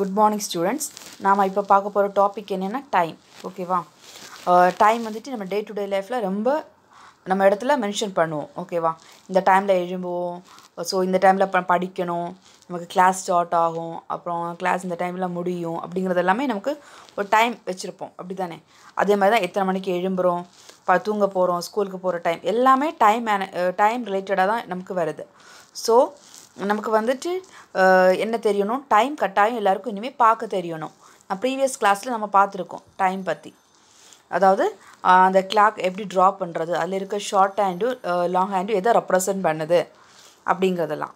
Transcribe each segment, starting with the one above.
Good morning students நாம் இப்போ பார்க்க போகிற டாபிக் என்னென்னா டைம் ஓகேவா டைம் வந்துட்டு நம்ம டே டு டே லைஃப்பில் ரொம்ப நம்ம இடத்துல மென்ஷன் பண்ணுவோம் ஓகேவா இந்த டைமில் எழும்புவோம் ஸோ இந்த டைமில் படிக்கணும் நமக்கு கிளாஸ் ஸ்டார்ட் ஆகும் அப்புறம் கிளாஸ் இந்த டைமில் முடியும் அப்படிங்கிறது எல்லாமே நமக்கு ஒரு டைம் வச்சுருப்போம் அப்படி தானே அதே மாதிரி தான் எத்தனை மணிக்கு எழும்புகிறோம் ப தூங்க போகிறோம் ஸ்கூலுக்கு போகிற டைம் எல்லாமே டைம் மேன டைம் ரிலேட்டடாக தான் நமக்கு வருது ஸோ நமக்கு வந்துட்டு என்ன தெரியணும் டைம் கட்டாயம் எல்லாருக்கும் இனிமேல் பார்க்க தெரியணும் நான் ப்ரீவியஸ் கிளாஸில் நம்ம பார்த்துருக்கோம் டைம் பற்றி அதாவது அந்த கிளாக் எப்படி ட்ரா பண்ணுறது அதில் இருக்க ஷார்ட் ஹேண்டு லாங் ஹேண்டு எதை ரெப்ரசன்ட் பண்ணுது அப்படிங்கிறதெல்லாம்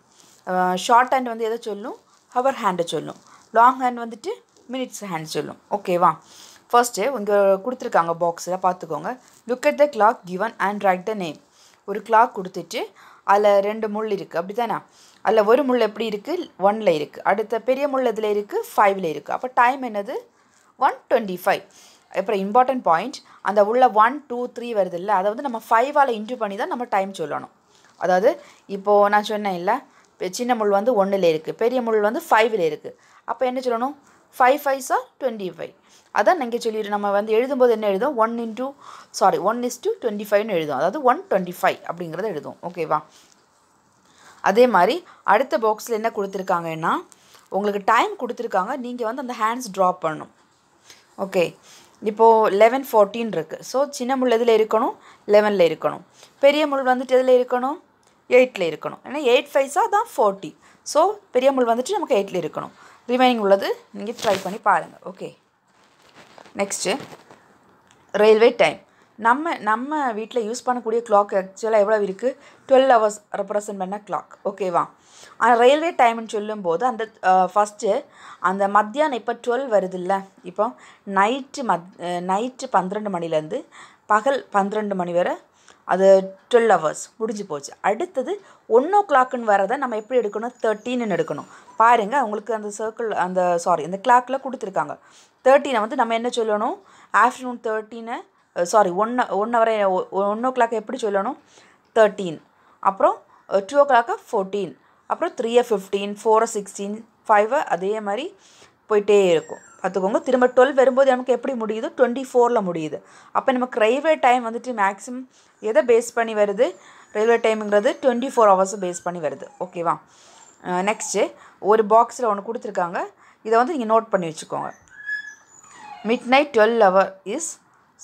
ஷார்ட் ஹேண்ட் வந்து எதை சொல்லும் ஹவர் ஹேண்டை சொல்லும் லாங் ஹேண்ட் வந்துட்டு மினிட்ஸ் ஹேண்ட் சொல்லும் ஓகேவா ஃபர்ஸ்ட்டு இங்கே கொடுத்துருக்காங்க பாக்ஸில் பார்த்துக்கோங்க look at the clock given and write the name ஒரு கிளாக் கொடுத்துட்டு அதில் ரெண்டு முள் இருக்குது அப்படி தானே அதில் ஒரு முள் எப்படி இருக்குது ஒனில் இருக்குது அடுத்த பெரிய முள் இதில் இருக்குது ஃபைவ்ல இருக்குது அப்போ டைம் என்னது ஒன் டுவெண்ட்டி ஃபைவ் அப்புறம் இம்பார்ட்டன்ட் பாயிண்ட் அந்த உள்ள ஒன் டூ த்ரீ வருது இல்லை அதை வந்து நம்ம ஃபைவால் இன்ட்யூ பண்ணி தான் நம்ம டைம் சொல்லணும் அதாவது இப்போது நான் சொன்னேன் இல்லை சின்ன முள் வந்து ஒன்றில் இருக்குது பெரிய முள் வந்து ஃபைவ்ல இருக்குது அப்போ என்ன சொல்லணும் ஃபைவ் ஃபைவ்ஸா டுவெண்ட்டி ஃபைவ் அதான் நீங்கள் சொல்லிட்டு நம்ம வந்து எழுதும்போது என்ன எழுதும் one into sorry one is two twenty ஃபைவ்னு எழுதும் அதாவது ஒன் டுவெண்ட்டி ஃபைவ் அப்படிங்கிறத எழுதும் ஓகேவா அதே மாதிரி அடுத்த பாக்ஸில் என்ன கொடுத்துருக்காங்கன்னா உங்களுக்கு டைம் கொடுத்துருக்காங்க நீங்கள் வந்து அந்த ஹேண்ட்ஸ் ட்ரா பண்ணணும் ஓகே இப்போது லெவன் ஃபோர்டீன் இருக்குது ஸோ சின்ன முள் எதில் இருக்கணும் லெவனில் இருக்கணும் பெரிய முள் வந்துட்டு எதில் இருக்கணும் எயிட்டில் இருக்கணும் ஏன்னா எயிட் ஃபைவ்ஸாக தான் ஃபோர்ட்டி ஸோ பெரிய முள் வந்துட்டு நமக்கு எயிட்டில் இருக்கணும் ரிமைனிங் உள்ளது நீங்கள் ட்ரை பண்ணி பாருங்கள் ஓகே நெக்ஸ்ட்டு ரயில்வே டைம் நம்ம நம்ம வீட்டில் யூஸ் பண்ணக்கூடிய கிளாக் ஆக்சுவலாக எவ்வளோ இருக்குது டுவெல் ஹவர்ஸ் ரெப்ரசன்ட் பண்ண கிளாக் ஓகேவா ஆனால் ரயில்வே டைம்னு சொல்லும்போது அந்த ஃபஸ்ட்டு அந்த மத்தியானம் இப்போ டுவெல் வருது இல்லை இப்போ நைட்டு மத் நைட்டு பன்னிரெண்டு மணிலேருந்து பகல் பன்னிரெண்டு மணி வரை அது டுவெல் ஹவர்ஸ் முடிஞ்சு போச்சு அடுத்தது ஒன் ஓ கிளாக்குன்னு வரதை நம்ம எப்படி எடுக்கணும் தேர்ட்டின்னு எடுக்கணும் பாருங்கள் அவங்களுக்கு அந்த சர்க்கிள் அந்த சாரி அந்த கிளாக்கில் கொடுத்துருக்காங்க தேர்ட்டினை வந்து நம்ம என்ன சொல்லணும் ஆஃப்டர்நூன் தேர்ட்டினை சாரி ஒன் ஒன் ஹவரை ஒன் ஓ கிளாக் எப்படி சொல்லணும் தேர்ட்டீன் அப்புறம் டூ ஓ கிளாக்கு ஃபோர்டீன் அப்புறம் த்ரீயை ஃபிஃப்டீன் ஃபோரை சிக்ஸ்டீன் ஃபைவை அதே மாதிரி போயிட்டே இருக்கும் பார்த்துக்கோங்க திரும்ப டுவெல் வரும்போது நமக்கு எப்படி முடியுது டுவெண்ட்டி ஃபோரில் முடியுது அப்போ நமக்கு ரயில்வே டைம் வந்துட்டு மேக்ஸிமம் எதை பேஸ் பண்ணி வருது ரயில்வே டைமுங்கிறது டுவெண்ட்டி ஃபோர் ஹவர்ஸும் பேஸ் பண்ணி வருது ஓகேவா நெக்ஸ்ட்டு ஒரு பாக்ஸில் ஒன்று கொடுத்துருக்காங்க இதை வந்து நீங்கள் நோட் பண்ணி வச்சுக்கோங்க midnight twelve hour is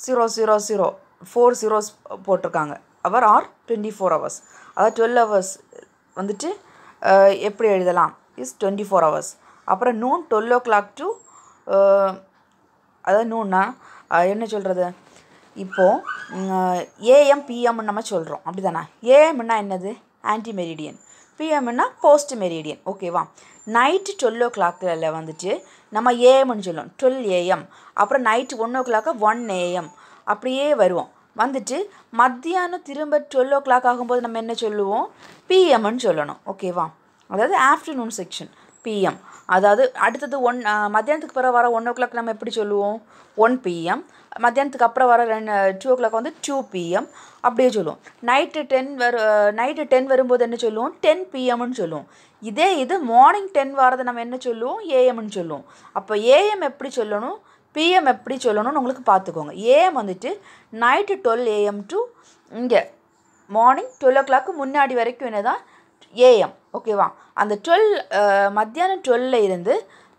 zero zero zero four zeros போட்டிருக்காங்க hour are twenty four hours அதாவது டுவெல் ஹவர்ஸ் வந்துட்டு எப்படி எழுதலாம் இஸ் டுவெண்ட்டி ஃபோர் ஹவர்ஸ் அப்புறம் noon twelve o'clock to அதாவது நூன்னா என்ன சொல்கிறது இப்போது ஏஎம் பிஎம்னு நம்ம சொல்கிறோம் அப்படி தானே ஏஎம்னா என்னது ஆன்டி மெரிடியன் பிஎம்னா போஸ்ட் மெரிடியன் ஓகேவா நைட்டு டுவெல் ஓ கிளாக்கில் வந்துட்டு நம்ம ஏஎம்னு சொல்லுவோம் டுவெல் ஏஎம் அப்புறம் night one o'clock one AM அப்படியே வருவோம் வந்துட்டு மத்தியானம் திரும்ப டுவெல் ஓ கிளாக் ஆகும்போது நம்ம என்ன சொல்லுவோம் பிஎம்னு சொல்லணும் ஓகேவா அதாவது ஆஃப்டர்நூன் செக்ஷன் பிஎம் அதாவது அடுத்தது ஒன் மத்தியானத்துக்கு பிறகு வர ஒன் ஓ கிளாக் நம்ம எப்படி சொல்லுவோம் ஒன் பிஎம் மத்தியானத்துக்கு அப்புறம் வர ரெண்டு டூ ஓ கிளாக் வந்து டூ பிஎம் அப்படியே சொல்லுவோம் நைட்டு டென் வரு நைட்டு டென் வரும்போது என்ன சொல்லுவோம் டென் பிஎம்னு சொல்லுவோம் இதே இது மார்னிங் டென் வரதை நம்ம என்ன சொல்லுவோம் ஏஎம்னு சொல்லுவோம் அப்போ ஏஎம் எப்படி சொல்லணும் பிஎம் எப்படி சொல்லணும்னு உங்களுக்கு பார்த்துக்கோங்க ஏஎம் வந்துட்டு நைட்டு டுவெல் ஏஎம் டு இங்கே மார்னிங் டுவெல் ஓ கிளாக்கு முன்னாடி வரைக்கும் என்ன தான் ஏஎம் ஓகேவா அந்த டுவெல் மத்தியானம் டுவெல்ல இருந்து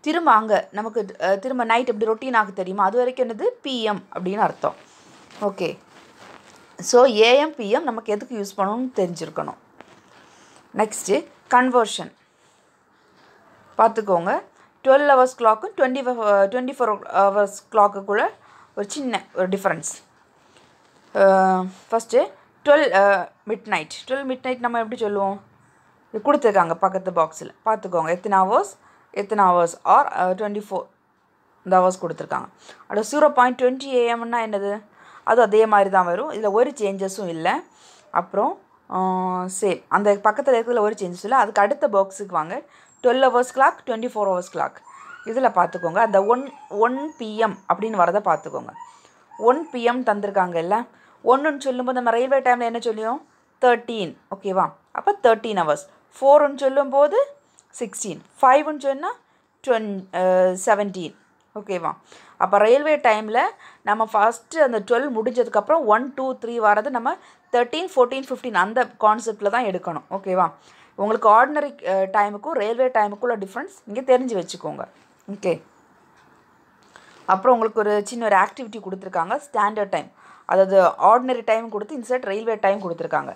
திரும்ப அங்கே நமக்கு திரும்ப நைட் எப்படி ரொட்டீன் ஆக தெரியுமா அது வரைக்கும் என்னது பிஎம் அப்படின்னு அர்த்தம் ஓகே ஸோ ஏஎம் பிஎம் நமக்கு எதுக்கு யூஸ் பண்ணணும்னு தெரிஞ்சிருக்கணும் நெக்ஸ்ட்டு கன்வர்ஷன் பார்த்துக்கோங்க டுவெல் ஹவர்ஸ் கிளாக்கும் டுவெண்ட்டி டுவெண்ட்டி ஃபோர் ஹவர்ஸ் கிளாக்குக்குள்ள ஒரு சின்ன ஒரு difference first twelve midnight twelve midnight நம்ம எப்படி சொல்லுவோம் கொடுத்துருக்காங்க பக்கத்து பாக்ஸில் பார்த்துக்கோங்க எத்தனை ஹவர்ஸ் எத்தனை ஹவர்ஸ் ஆர் டுவெண்ட்டி ஃபோர் இந்த ஹவர்ஸ் கொடுத்துருக்காங்க அட ஜீரோ பாயிண்ட் டுவெண்ட்டி ஏஎம்னா என்னது அது அதே மாதிரி தான் வரும் இதில் ஒரு சேஞ்சஸும் இல்லை அப்புறம் சேம் அந்த பக்கத்தில் இருக்கிறதுல ஒரு சேஞ்சஸ் இல்லை அதுக்கு அடுத்த பாக்ஸுக்கு வாங்க twelve hours clock twenty four hours clock இதில் பார்த்துக்கோங்க அந்த ஒன் ஒன் பிஎம் அப்படின்னு வரதை பார்த்துக்கோங்க ஒன் பிஎம் தந்திருக்காங்கல்ல ஒன்றுன்னு சொல்லும்போது நம்ம ரயில்வே டைமில் என்ன சொல்லியும் தேர்ட்டீன் ஓகேவா அப்போ தேர்ட்டீன் ஹவர்ஸ் ஃபோர்னு சொல்லும்போது சிக்ஸ்டீன் ஃபைவ்னு சொன்னால் டுவென் செவன்டீன் ஓகேவா அப்போ ரயில்வே டைமில் நம்ம ஃபஸ்ட்டு அந்த டுவெல் முடிஞ்சதுக்கப்புறம் ஒன் டூ த்ரீ வரது நம்ம தேர்ட்டீன் ஃபோர்டீன் ஃபிஃப்டீன் அந்த கான்செப்டில் தான் எடுக்கணும் ஓகேவா உங்களுக்கு ஆர்டினரி டைமுக்கும் ரயில்வே டைமுக்குள்ள டிஃப்ரென்ஸ் நீங்கள் தெரிஞ்சு வச்சுக்கோங்க ஓகே அப்புறம் உங்களுக்கு ஒரு சின்ன ஒரு ஆக்டிவிட்டி கொடுத்துருக்காங்க ஸ்டாண்டர்ட் டைம் அதாவது ஆர்டினரி டைம் கொடுத்து இன்சர்ட் ரயில்வே டைம் கொடுத்துருக்காங்க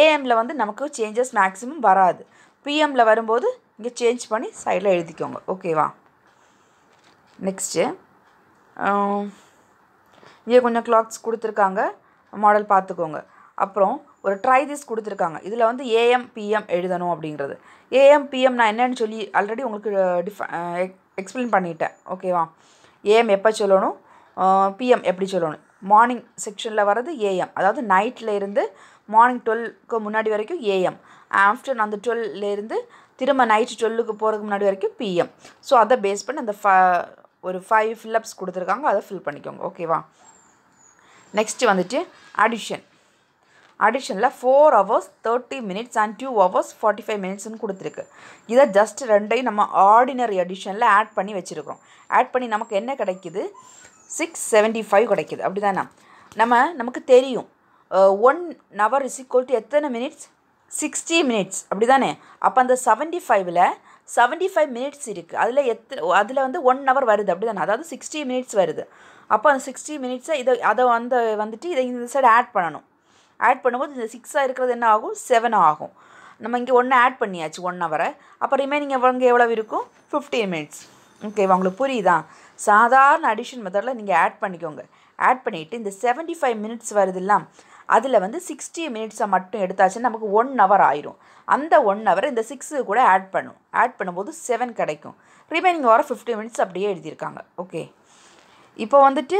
ஏஎம்மில் வந்து நமக்கு சேஞ்சஸ் மேக்ஸிமம் வராது பிஎம்மில் வரும்போது இங்கே சேஞ்ச் பண்ணி சைடில் எழுதிக்கோங்க ஓகேவா நெக்ஸ்ட்டு இங்கே கொஞ்சம் கிளாக்ஸ் கொடுத்துருக்காங்க மாடல் பார்த்துக்கோங்க அப்புறம் ஒரு ட்ரை திஸ் கொடுத்துருக்காங்க இதில் வந்து ஏஎம் பிஎம் எழுதணும் அப்படிங்கிறது ஏஎம் பிஎம் நான் என்னன்னு சொல்லி ஆல்ரெடி உங்களுக்கு டிஃப எக்ஸ்பிளைன் பண்ணிட்டேன் ஓகேவா ஏஎம் எப்போ சொல்லணும் பிஎம் எப்படி சொல்லணும் மார்னிங் செக்ஷனில் வர்றது ஏஎம் அதாவது நைட்டில் இருந்து மார்னிங் டுவெல்க்கு முன்னாடி வரைக்கும் ஏஎம் ஆஃப்டர் அந்த டுவெல்லேருந்து திரும்ப நைட்டு டுவெல்லுக்கு போகிறதுக்கு முன்னாடி வரைக்கும் பிஎம் ஸோ அதை பேஸ் பண்ணி அந்த ஃப ஒரு ஃபைவ் ஃபில்லப்ஸ் கொடுத்துருக்காங்க அதை ஃபில் பண்ணிக்கோங்க ஓகேவா நெக்ஸ்ட்டு வந்துட்டு அடிஷன் அடிஷனில் four hours thirty minutes and two hours forty five மினிட்ஸ்னு கொடுத்துருக்கு இதை ஜஸ்ட் ரெண்டையும் நம்ம ஆர்டினரி அடிஷனில் ஆட் பண்ணி வச்சுருக்கோம் ஆட் பண்ணி நமக்கு என்ன கிடைக்கிது சிக்ஸ் செவன்ட்டி ஃபைவ் கிடைக்கிது அப்படி தானே நம்ம நமக்கு தெரியும் one hour is equal to எத்தனை மினிட்ஸ் சிக்ஸ்டி மினிட்ஸ் அப்படி தானே அப்போ அந்த செவன்ட்டி ஃபைவ்ல செவன்ட்டி ஃபைவ் மினிட்ஸ் இருக்குது அதில் எத்தனை அதில் வந்து ஒன் ஹவர் வருது அப்படி தானே அதாவது சிக்ஸ்டி மினிட்ஸ் வருது அப்போ அந்த சிக்ஸ்டி மினிட்ஸை இதை அதை வந்து வந்துட்டு இதை இந்த சைடு ஆட் பண்ணணும் ஆட் பண்ணும்போது இந்த சிக்ஸாக இருக்கிறது என்ன ஆகும் செவன் ஆகும் நம்ம இங்கே ஒன்று ஆட் பண்ணியாச்சு ஒன் ஹவரை அப்போ ரிமைனிங் எவ்வளோங்க எவ்வளவு இருக்கும் ஃபிஃப்டீன் மினிட்ஸ் ஓகேவா உங்களுக்கு புரியுதா சாதாரண அடிஷன் மெத்தடில் நீங்கள் ஆட் பண்ணிக்கோங்க ஆட் பண்ணிவிட்டு இந்த செவன்ட்டி ஃபைவ் மினிட்ஸ் வருதுல்ல அதில் வந்து சிக்ஸ்டி மினிட்ஸை மட்டும் எடுத்தாச்சுன்னா நமக்கு ஒன் ஹவர் ஆயிரும் அந்த ஒன் ஹவர் இந்த சிக்ஸு கூட ஆட் பண்ணும் ஆட் பண்ணும்போது செவன் கிடைக்கும் ரிமைனிங் வர ஃபிஃப்டி மினிட்ஸ் அப்படியே எழுதியிருக்காங்க ஓகே இப்போ வந்துட்டு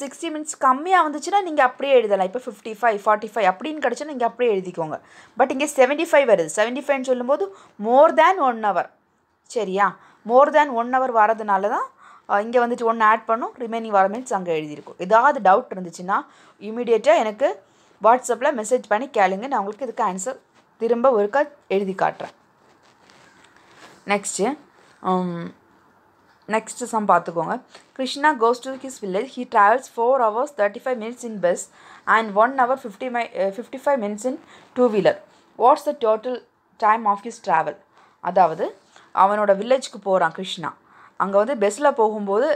சிக்ஸ்டி மினிட்ஸ் கம்மியாக வந்துச்சுன்னா நீங்கள் அப்படியே எழுதலாம் இப்போ ஃபிஃப்டி ஃபைவ் ஃபார்ட்டி ஃபைவ் அப்படின்னு கிடச்சுன்னா நீங்கள் அப்படியே எழுதிக்கோங்க பட் இங்கே செவன்ட்டி ஃபைவ் வருது செவன்ட்டி ஃபைவ்னு சொல்லும்போது மோர் தேன் ஒன் ஹவர் சரியா மோர் தேன் ஒன் ஹவர் வரதுனால தான் இங்கே வந்துட்டு ஒன்று ஆட் பண்ணும் ரிமைனிங் வர மினிட்ஸ் அங்கே எழுதியிருக்கும் ஏதாவது டவுட் இருந்துச்சுன்னா இமீடியட்டாக எனக்கு வாட்ஸ்அப்பில் மெசேஜ் பண்ணி கேளுங்க நான் உங்களுக்கு இதுக்கு ஆன்சர் திரும்ப ஒருக்கா எழுதி காட்டுறேன் நெக்ஸ்ட்டு நெக்ஸ்ட்டு சம் பார்த்துக்கோங்க Krishna goes to his village he travels four hours thirty five minutes in bus and one hour fifty my fifty five minutes in two wheeler what's the total time of his travel அதாவது அவனோட வில்லேஜ்க்கு போகிறான் கிருஷ்ணா அங்கே வந்து பஸ்ஸில் போகும்போது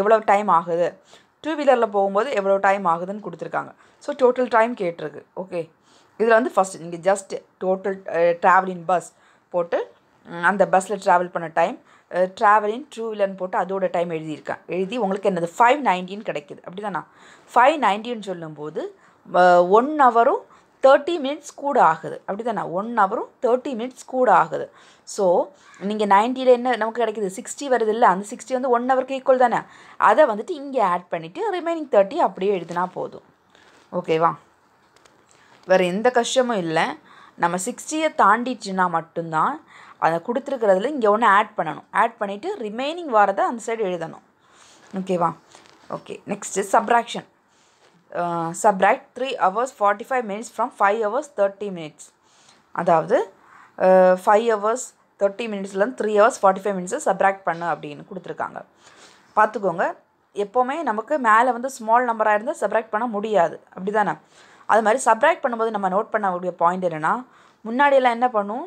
எவ்வளோ time ஆகுது two வீலரில் போகும்போது எவ்வளோ டைம் ஆகுதுன்னு கொடுத்துருக்காங்க ஸோ டோட்டல் டைம் கேட்டிருக்கு ஓகே இதில் வந்து ஃபஸ்ட் நீங்கள் just total travel in bus போட்டு அந்த பஸ்ஸில் ட்ராவல் பண்ண டைம் ட்ராவலின் டூ வீலர்னு போட்டு அதோட டைம் எழுதியிருக்கேன் எழுதி உங்களுக்கு என்னது ஃபைவ் நைன்டின்னு கிடைக்கிது அப்படி தானா ஃபைவ் நைன்டின்னு சொல்லும்போது ஒன் ஹவரும் தேர்ட்டி மினிட்ஸ் கூட ஆகுது அப்படி தானே ஒன் ஹவரும் தேர்ட்டி மினிட்ஸ் கூட ஆகுது ஸோ நீங்கள் நைன்ட்டியில் என்ன நமக்கு கிடைக்கிது சிக்ஸ்டி வருது இல்லை அந்த சிக்ஸ்டி வந்து ஒன் ஹவருக்கு ஈக்குவல் தானே அதை வந்துட்டு இங்கே ஆட் பண்ணிவிட்டு ரிமைனிங் தேர்ட்டி அப்படியே எழுதினா போதும் ஓகேவா வேறு எந்த கஷ்டமும் இல்லை நம்ம சிக்ஸ்டியை தாண்டிச்சுன்னா மட்டும்தான் அதை கொடுத்துருக்கிறதுல இங்கே ஒன்று ஆட் பண்ணணும் ஆட் பண்ணிவிட்டு ரிமைனிங் வாரதை அந்த சைடு எழுதணும் ஓகேவா okay next subtraction subtract three hours forty five minutes from five hours thirty minutes அதாவது ஃபைவ் ஹவர்ஸ் தேர்ட்டி மினிட்ஸ்லேருந்து த்ரீ ஹவர்ஸ் ஃபார்ட்டி ஃபைவ் மினிட்ஸை சப்ராக்ட் பண்ணு அப்படின்னு கொடுத்துருக்காங்க பார்த்துக்கோங்க எப்போவுமே நமக்கு மேலே வந்து ஸ்மால் நம்பராக இருந்தால் சப்ராக்ட் பண்ண முடியாது அப்படி தானே அது மாதிரி சப்ராக்ட் பண்ணும்போது நம்ம நோட் பண்ணக்கூடிய பாயிண்ட் என்னென்னா முன்னாடியெல்லாம் என்ன பண்ணுவோம்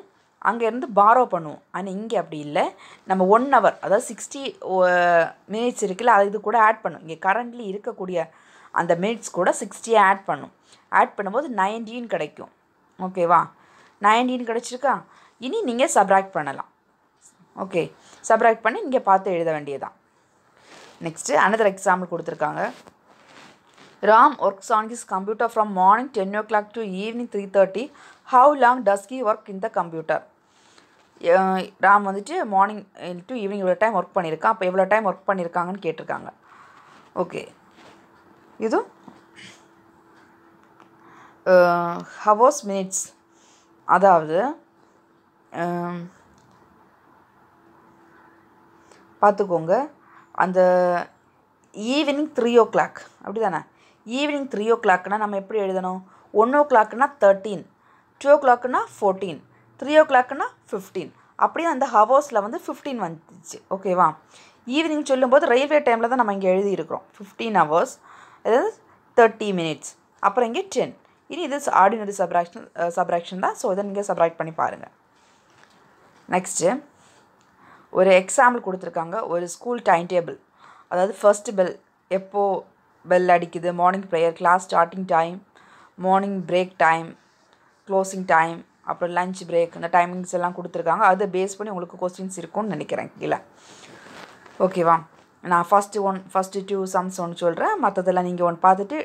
அங்கேருந்து பாரோ பண்ணுவோம் ஆனால் இங்கே அப்படி இல்லை நம்ம ஒன் ஹவர் அதாவது சிக்ஸ்டி மினிட்ஸ் இருக்குல்ல அது இது கூட ஆட் பண்ணும் இங்கே கரண்ட்லி இருக்கக்கூடிய அந்த மினிட்ஸ் கூட சிக்ஸ்டியை ஆட் பண்ணும் ஆட் பண்ணும்போது நைன்டீன் கிடைக்கும் ஓகேவா நைன்டீன் கிடச்சிருக்கா இனி நீங்கள் சப்ராக்ட் பண்ணலாம் ஓகே சப்ராக்ட் பண்ணி நீங்கள் பார்த்து எழுத வேண்டியதான் நெக்ஸ்ட்டு அனதர் எக்ஸாம்பிள் கொடுத்துருக்காங்க Ram Ram works on his computer from morning 10 o'clock to evening 3.30. How long does he work in the computer Ram வந்துட்டு மார்னிங் டு ஈவினிங் இவ்வளோ டைம் ஒர்க் பண்ணியிருக்கான் அப்போ எவ்வளோ டைம் ஒர்க் பண்ணியிருக்காங்கன்னு கேட்டிருக்காங்க ஓகே இது ஹவர்ஸ் மினிட்ஸ் அதாவது பார்த்துக்கோங்க அந்த ஈவினிங் த்ரீ ஓ கிளாக் அப்படி தானே ஈவினிங் த்ரீ ஓ கிளாக்னா நம்ம எப்படி எழுதணும் ஒன் ஓ கிளாக்னா தேர்ட்டீன் டூ ஓ கிளாக்னா ஃபோர்டீன் த்ரீ ஓ கிளாக்னா ஃபிஃப்டீன் அப்படியே அந்த ஹவர்ஸில் வந்து ஃபிஃப்டீன் வந்துச்சு ஓகேவா ஈவினிங் சொல்லும்போது ரயில்வே டைமில் தான் நம்ம இங்கே எழுதியிருக்கிறோம் ஃபிஃப்டீன் ஹவர்ஸ் அதாவது தேர்ட்டி மினிட்ஸ் அப்புறம் இங்கே டென் இனி இது ஆர்டினரி சப்ராக்ஷன் சப்ராக்ஷன் தான் ஸோ இதை நீங்கள் சப்ராக்ட் பண்ணி பாருங்கள் நெக்ஸ்ட்டு ஒரு எக்ஸாம்பிள் கொடுத்துருக்காங்க ஒரு ஸ்கூல் டைம் டேபிள் அதாவது ஃபர்ஸ்ட் பெல் எப்போது பெல் அடிக்குது morning prayer class starting time morning break time closing time அப்புறம் லஞ்ச் பிரேக் இந்த டைமிங்ஸ் எல்லாம் கொடுத்துருக்காங்க அதை பேஸ் பண்ணி உங்களுக்கு கொஸ்டின்ஸ் இருக்கும்னு நினைக்கிறேன் கீழே ஓகேவா நான் first one first two sums ஒன்று சொல்கிறேன் மற்றதெல்லாம் நீங்கள் ஒன்று பார்த்துட்டு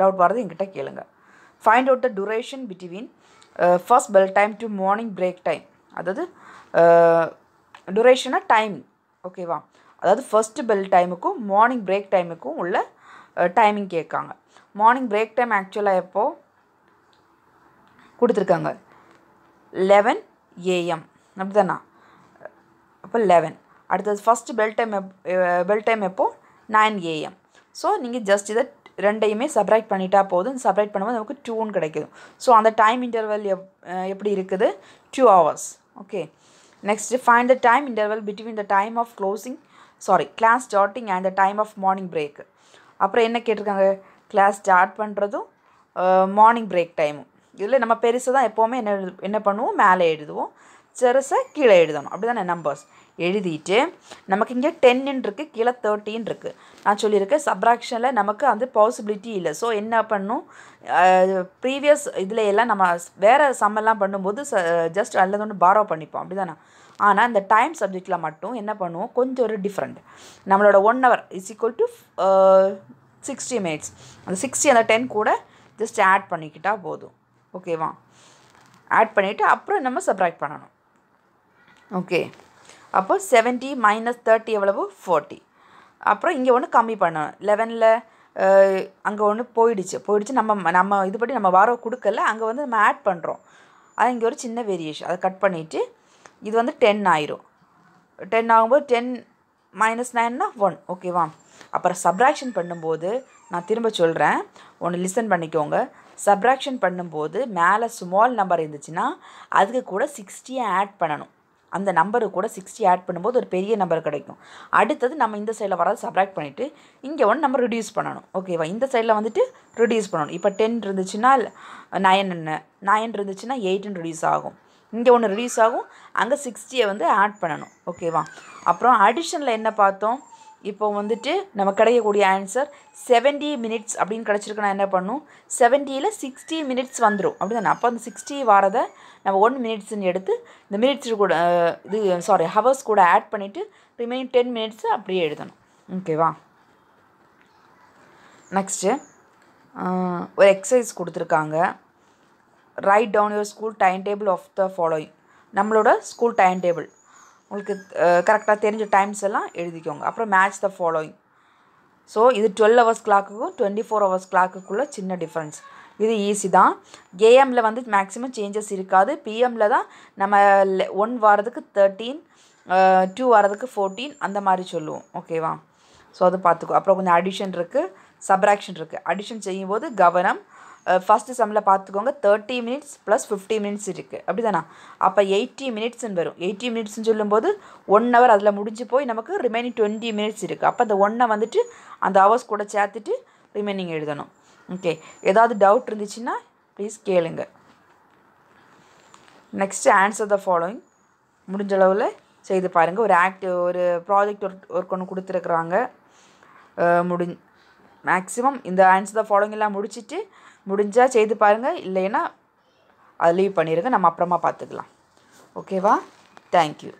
டவுட் வர்றது எங்கிட்ட கேளுங்க find out the duration between first bell time to morning break time அதாவது டுரேஷனாக டைம் ஓகேவா அதாவது ஃபஸ்ட்டு பெல் டைமுக்கும் மார்னிங் பிரேக் டைமுக்கும் உள்ள டைமிங் கேட்காங்க மார்னிங் பிரேக் டைம் ஆக்சுவலாக எப்போது கொடுத்துருக்காங்க லெவன் ஏஎம் அப்படி தானா அப்போ லெவன் அடுத்தது ஃபஸ்ட்டு பெல் டைம் எப் பெல் டைம் எப்போது நைன் ஏஎம் ஸோ நீங்கள் ஜஸ்ட் இதை ரெண்டையுமே செப்ரேட் பண்ணிட்டா போதும் செப்ரேட் பண்ணும்போது நமக்கு டூன்னு கிடைக்குது ஸோ அந்த டைம் இன்டர்வல் எப் எப்படி இருக்குது two hours okay next find the time interval between the time of closing sorry class starting and the time of morning break அப்புறம் என்ன கேட்டிருக்காங்க கிளாஸ் ஸ்டார்ட் பண்ணுறதும் மார்னிங் பிரேக் டைமும் இதில் நம்ம பெருசாக தான் எப்போவுமே என்ன என்ன பண்ணுவோம் மேலே எழுதுவோம் செருசை கீழே எழுதணும் அப்படி தானே நம்பர்ஸ் எழுதிட்டு நமக்கு இங்கே டென்னு இருக்குது கீழே தேர்ட்டின் இருக்குது நான் சொல்லியிருக்கேன் சப்ராக்ஷனில் நமக்கு அந்த பாசிபிலிட்டி இல்லை ஸோ என்ன பண்ணும் ப்ரீவியஸ் இதில் எல்லாம் நம்ம வேறு சம்மெல்லாம் பண்ணும்போது ச ஜஸ்ட் அல்லது ஒன்று பாரோ பண்ணிப்போம் அப்படி தானே ஆனால் இந்த டைம் சப்ஜெக்டில் மட்டும் என்ன பண்ணுவோம் கொஞ்சம் ஒரு டிஃப்ரெண்ட் நம்மளோட one hour is equal to sixty minutes அந்த சிக்ஸ்டி அந்த டென் கூட ஜஸ்ட் ஆட் பண்ணிக்கிட்டால் போதும் ஓகேவா ஆட் பண்ணிவிட்டு அப்புறம் நம்ம சப்ராக்ட் பண்ணணும் ஓகே அப்போ செவன்ட்டி மைனஸ் தேர்ட்டி எவ்வளவு ஃபோர்ட்டி அப்புறம் இங்கே ஒன்று கம்மி பண்ணணும் லெவனில் uh, அங்கே ஒன்று போயிடுச்சு போயிடுச்சு நம்ம நம்ம இதுபடி நம்ம வாரம் கொடுக்கல அங்கே வந்து நம்ம ஆட் பண்ணுறோம் அது இங்கே ஒரு சின்ன வேரியேஷன் அதை கட் பண்ணிவிட்டு இது வந்து டென் ஆயிரும் டென் ஆகும்போது டென் மைனஸ் நைன்னா ஒன் ஓகேவா அப்புறம் சப்ராக்ஷன் பண்ணும்போது நான் திரும்ப சொல்கிறேன் ஒன்று லிசன் பண்ணிக்கோங்க சப்ராக்ஷன் பண்ணும்போது மேலே ஸ்மால் நம்பர் இருந்துச்சுன்னா அதுக்கு கூட சிக்ஸ்டியை ஆட் பண்ணணும் அந்த நம்பரு கூட சிக்ஸ்டி ஆட் பண்ணும்போது ஒரு பெரிய நம்பர் கிடைக்கும் அடுத்தது நம்ம இந்த சைடில் வராது சப்ராக்ட் பண்ணிவிட்டு இங்கே ஒன்று நம்ம ரிடியூஸ் பண்ணணும் ஓகேவா இந்த சைடில் வந்துட்டு ரிடியூஸ் பண்ணணும் இப்போ டென் இருந்துச்சுன்னா நயன் நயன் இருந்துச்சுன்னா எயிட்டுன்னு ரிடியூஸ் ஆகும் இங்கே ஒன்று ரிலீஸ் ஆகும் அங்கே சிக்ஸ்டியை வந்து ஆட் பண்ணணும் ஓகேவா அப்புறம் அடிஷனில் என்ன பார்த்தோம் இப்போ வந்துட்டு நம்ம கிடைக்கக்கூடிய ஆன்சர் செவன்ட்டி மினிட்ஸ் அப்படின்னு கிடச்சிருக்கு நான் என்ன பண்ணும் செவன்ட்டியில் சிக்ஸ்டி மினிட்ஸ் வந்துடும் அப்படி தானே அப்போ அந்த சிக்ஸ்டி வாரதை நம்ம ஒன் மினிட்ஸ்ன்னு எடுத்து இந்த மினிட்ஸ் கூட இது சாரி ஹவர்ஸ் கூட ஆட் பண்ணிவிட்டு ரிமைனிங் டென் மினிட்ஸு அப்படியே எழுதணும் ஓகேவா நெக்ஸ்ட்டு ஒரு எக்ஸசைஸ் கொடுத்துருக்காங்க write down your school time table of the following நம்மளோட ஸ்கூல் டைம் டேபிள் உங்களுக்கு கரெக்டாக தெரிஞ்ச டைம்ஸ் எல்லாம் எழுதிக்கோங்க அப்புறம் மேட்ச் த ஃபாலோயிங் ஸோ இது டுவெல் ஹவர்ஸ் கிளாக்குக்கும் டுவெண்ட்டி ஃபோர் ஹவர்ஸ் கிளாக்குக்குள்ளே சின்ன டிஃப்ரென்ஸ் இது ஈஸி தான் ஏஎம்மில் வந்து மேக்ஸிமம் சேஞ்சஸ் இருக்காது பிஎம்மில் தான் நம்ம ஒன் வாரத்துக்கு தேர்ட்டீன் டூ வாரத்துக்கு ஃபோர்டீன் அந்த மாதிரி சொல்லுவோம் ஓகேவா ஸோ அது பார்த்துக்கோ அப்புறம் கொஞ்சம் அடிஷன் இருக்குது சப்ராக்ஷன் இருக்குது அடிஷன் செய்யும்போது கவனம் ஃபஸ்ட்டு சம்மில் பார்த்துக்கோங்க thirty minutes plus fifty minutes இருக்குது அப்படி தானா அப்போ எயிட்டி மினிட்ஸ்னு வரும் எயிட்டி மினிட்ஸ்னு சொல்லும்போது ஒன் ஹவர் அதில் முடிஞ்சு போய் நமக்கு ரிமைனிங் டுவெண்ட்டி மினிட்ஸ் இருக்குது அப்போ அந்த ஒன்றை வந்துட்டு அந்த ஹவர்ஸ் கூட சேர்த்துட்டு ரிமைனிங் எழுதணும் ஓகே ஏதாவது டவுட் இருந்துச்சுன்னா ப்ளீஸ் கேளுங்க நெக்ஸ்ட்டு ஆன்சர் த ஃபாலோயிங் முடிஞ்ச அளவில் செய்து பாருங்கள் ஒரு ஆக்டிவ் ஒரு ப்ராஜெக்ட் ஒர்க் ஒர்க் ஒன்று கொடுத்துருக்குறாங்க முடி மேக்ஸிமம் இந்த ஆன்சர் த ஃபாலோயிங் எல்லாம் முடிச்சுட்டு முடிஞ்சால் செய்து பாருங்கள் இல்லைன்னா அதை லீவ் பண்ணிடுங்க நம்ம அப்புறமா பார்த்துக்கலாம் ஓகேவா தேங்க்யூ